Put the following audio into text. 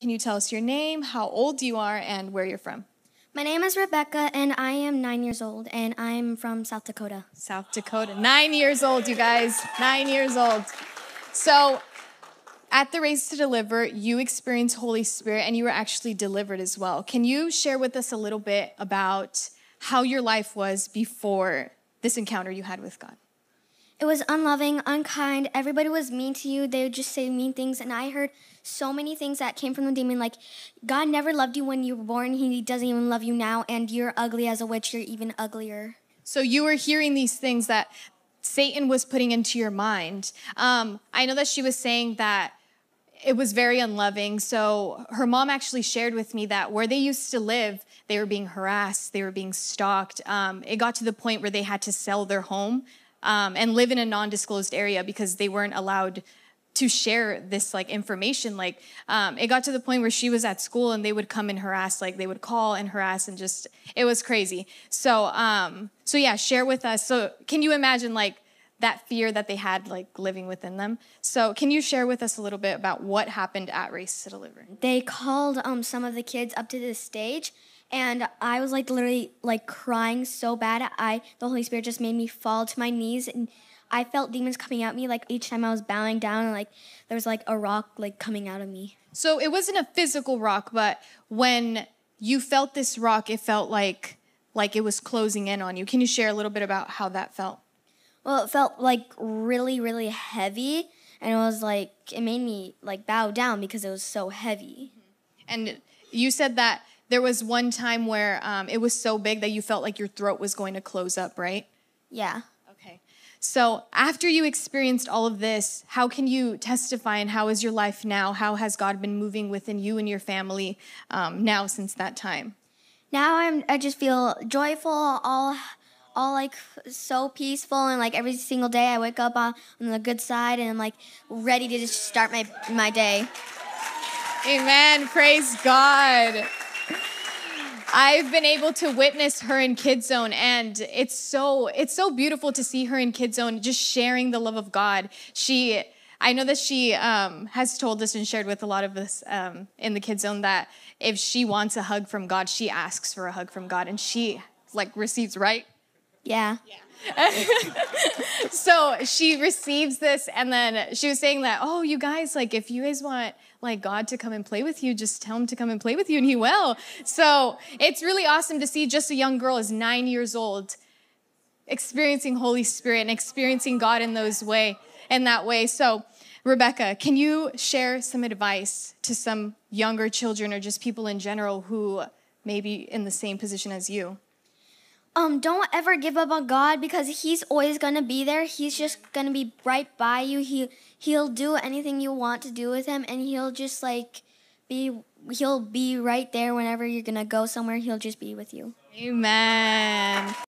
Can you tell us your name, how old you are, and where you're from? My name is Rebecca, and I am nine years old, and I'm from South Dakota. South Dakota. Nine years old, you guys. Nine years old. So, at the Race to Deliver, you experienced Holy Spirit and you were actually delivered as well. Can you share with us a little bit about how your life was before this encounter you had with God? It was unloving, unkind. Everybody was mean to you. They would just say mean things. And I heard so many things that came from the demon like, God never loved you when you were born. He doesn't even love you now. And you're ugly as a witch. You're even uglier. So you were hearing these things that Satan was putting into your mind. Um, I know that she was saying that it was very unloving. So her mom actually shared with me that where they used to live, they were being harassed, they were being stalked. Um, it got to the point where they had to sell their home um, and live in a non-disclosed area because they weren't allowed to share this like information like um, it got to the point where she was at school and they would come and harass like they would call and harass and just it was crazy so um so yeah share with us so can you imagine like that fear that they had like living within them so can you share with us a little bit about what happened at race to deliver they called um, some of the kids up to the stage and I was like literally like crying so bad. I the Holy Spirit just made me fall to my knees and I felt demons coming at me like each time I was bowing down and like there was like a rock like coming out of me. So it wasn't a physical rock, but when you felt this rock, it felt like like it was closing in on you. Can you share a little bit about how that felt? Well, it felt like really really heavy and it was like it made me like bow down because it was so heavy. And you said that there was one time where um, it was so big that you felt like your throat was going to close up, right? Yeah. Okay. So, after you experienced all of this, how can you testify and how is your life now? How has God been moving within you and your family um, now since that time? Now I'm, I just feel joyful, all all like so peaceful and like every single day I wake up on, on, the good side and I'm like ready to just start my my day. Amen. Praise God. I've been able to witness her in Kid Zone, and it's so it's so beautiful to see her in Kid Zone, just sharing the love of God. She, I know that she um, has told us and shared with a lot of us um, in the Kid Zone that if she wants a hug from God, she asks for a hug from God, and she like receives right yeah. yeah. so she receives this, and then she was saying that, oh, you guys, like, if you guys want like God to come and play with you, just tell him to come and play with you, and he will. So it's really awesome to see just a young girl is nine years old experiencing Holy Spirit and experiencing God in those way, in that way. So Rebecca, can you share some advice to some younger children or just people in general who may be in the same position as you? um, don't ever give up on God because He's always gonna be there. He's just gonna be right by you. He He'll do anything you want to do with Him, and He'll just like be He'll be right there whenever you're gonna go somewhere. He'll just be with you. Amen.